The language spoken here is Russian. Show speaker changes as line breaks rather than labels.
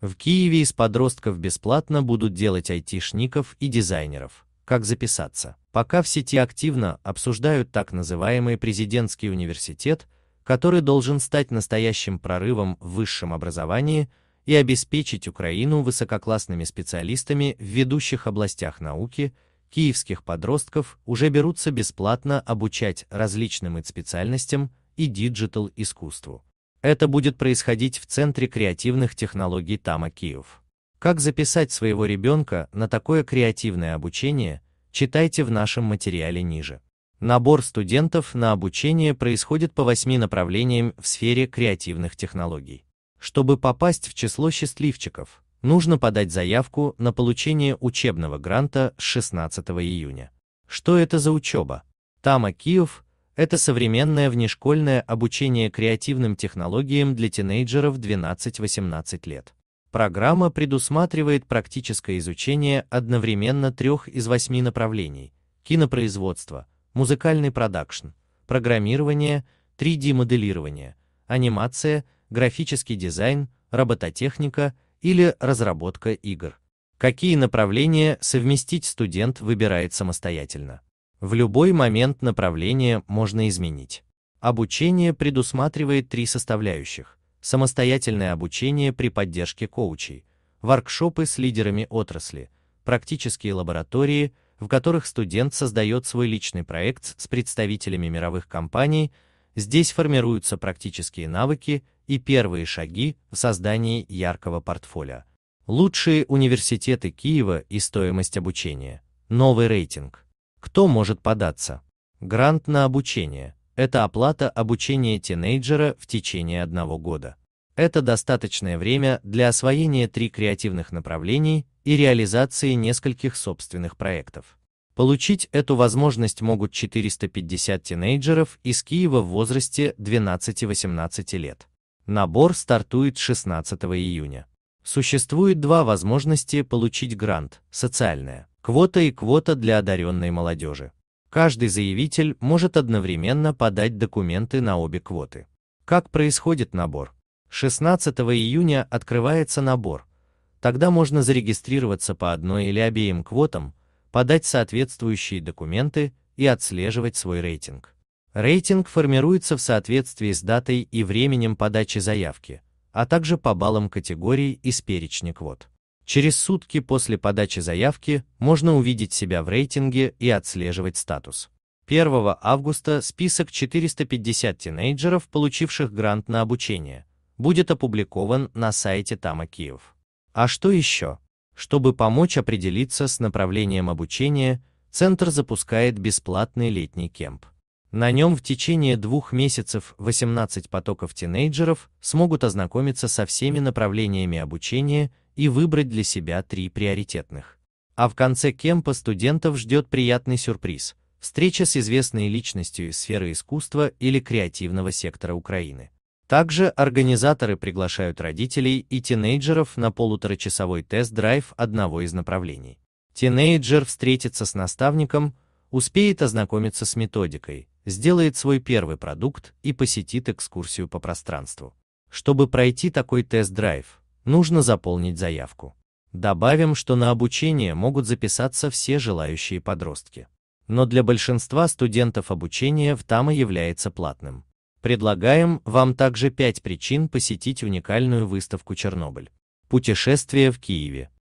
В Киеве из подростков бесплатно будут делать айтишников и дизайнеров. Как записаться? Пока в сети активно обсуждают так называемый президентский университет, который должен стать настоящим прорывом в высшем образовании и обеспечить Украину высококлассными специалистами в ведущих областях науки, киевских подростков уже берутся бесплатно обучать различным специальностям и диджитал-искусству. Это будет происходить в Центре креативных технологий ТАМА Киев. Как записать своего ребенка на такое креативное обучение, читайте в нашем материале ниже. Набор студентов на обучение происходит по восьми направлениям в сфере креативных технологий. Чтобы попасть в число счастливчиков, нужно подать заявку на получение учебного гранта с 16 июня. Что это за учеба? Тама Киев – это современное внешкольное обучение креативным технологиям для тинейджеров 12-18 лет. Программа предусматривает практическое изучение одновременно трех из восьми направлений – кинопроизводство, музыкальный продакшн, программирование, 3D-моделирование, анимация, графический дизайн, робототехника или разработка игр. Какие направления совместить студент выбирает самостоятельно? В любой момент направление можно изменить. Обучение предусматривает три составляющих. Самостоятельное обучение при поддержке коучей, воркшопы с лидерами отрасли, практические лаборатории, в которых студент создает свой личный проект с представителями мировых компаний, здесь формируются практические навыки и первые шаги в создании яркого портфолио. Лучшие университеты Киева и стоимость обучения. Новый рейтинг. Кто может податься? Грант на обучение – это оплата обучения тинейджера в течение одного года. Это достаточное время для освоения три креативных направлений и реализации нескольких собственных проектов. Получить эту возможность могут 450 тинейджеров из Киева в возрасте 12-18 лет. Набор стартует 16 июня. Существует два возможности получить грант – социальная Квота и квота для одаренной молодежи. Каждый заявитель может одновременно подать документы на обе квоты. Как происходит набор? 16 июня открывается набор. Тогда можно зарегистрироваться по одной или обеим квотам, подать соответствующие документы и отслеживать свой рейтинг. Рейтинг формируется в соответствии с датой и временем подачи заявки, а также по баллам категории из перечня квот. Через сутки после подачи заявки можно увидеть себя в рейтинге и отслеживать статус. 1 августа список 450 тинейджеров, получивших грант на обучение, будет опубликован на сайте Тама Киев. А что еще? Чтобы помочь определиться с направлением обучения, Центр запускает бесплатный летний кемп. На нем в течение двух месяцев 18 потоков тинейджеров смогут ознакомиться со всеми направлениями обучения и выбрать для себя три приоритетных. А в конце кемпа студентов ждет приятный сюрприз – встреча с известной личностью из сферы искусства или креативного сектора Украины. Также организаторы приглашают родителей и тинейджеров на полуторачасовой тест-драйв одного из направлений. Тинейджер встретится с наставником, успеет ознакомиться с методикой, сделает свой первый продукт и посетит экскурсию по пространству. Чтобы пройти такой тест-драйв, нужно заполнить заявку. Добавим, что на обучение могут записаться все желающие подростки. Но для большинства студентов обучение в ТАМА является платным. Предлагаем вам также 5 причин посетить уникальную выставку «Чернобыль». Путешествие в Киеве.